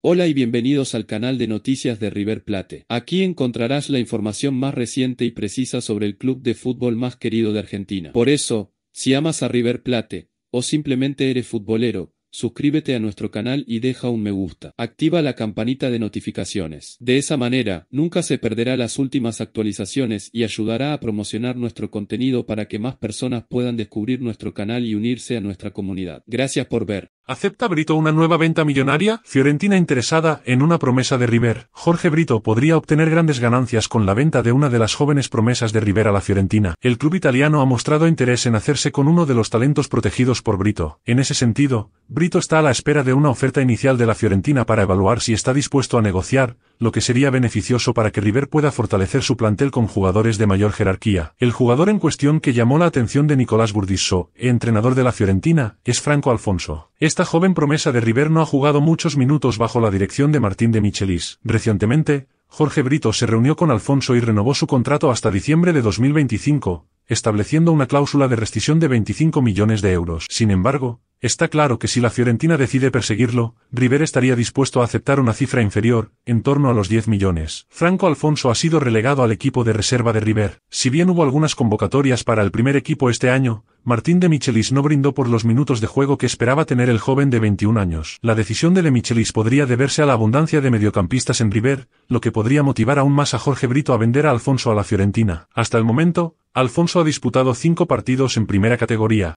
Hola y bienvenidos al canal de noticias de River Plate. Aquí encontrarás la información más reciente y precisa sobre el club de fútbol más querido de Argentina. Por eso, si amas a River Plate, o simplemente eres futbolero, suscríbete a nuestro canal y deja un me gusta. Activa la campanita de notificaciones. De esa manera, nunca se perderá las últimas actualizaciones y ayudará a promocionar nuestro contenido para que más personas puedan descubrir nuestro canal y unirse a nuestra comunidad. Gracias por ver. ¿Acepta Brito una nueva venta millonaria? Fiorentina interesada en una promesa de River. Jorge Brito podría obtener grandes ganancias con la venta de una de las jóvenes promesas de River a la Fiorentina. El club italiano ha mostrado interés en hacerse con uno de los talentos protegidos por Brito. En ese sentido, Brito está a la espera de una oferta inicial de la Fiorentina para evaluar si está dispuesto a negociar, lo que sería beneficioso para que River pueda fortalecer su plantel con jugadores de mayor jerarquía. El jugador en cuestión que llamó la atención de Nicolás Burdisso, entrenador de la Fiorentina, es Franco Alfonso. Esta joven promesa de River no ha jugado muchos minutos bajo la dirección de Martín de Michelis. Recientemente, Jorge Brito se reunió con Alfonso y renovó su contrato hasta diciembre de 2025, estableciendo una cláusula de rescisión de 25 millones de euros. Sin embargo, está claro que si la Fiorentina decide perseguirlo, River estaría dispuesto a aceptar una cifra inferior, en torno a los 10 millones. Franco Alfonso ha sido relegado al equipo de reserva de River. Si bien hubo algunas convocatorias para el primer equipo este año, Martín de Michelis no brindó por los minutos de juego que esperaba tener el joven de 21 años. La decisión de, de Michelis podría deberse a la abundancia de mediocampistas en River, lo que podría motivar aún más a Jorge Brito a vender a Alfonso a la Fiorentina. Hasta el momento, Alfonso ha disputado cinco partidos en primera categoría,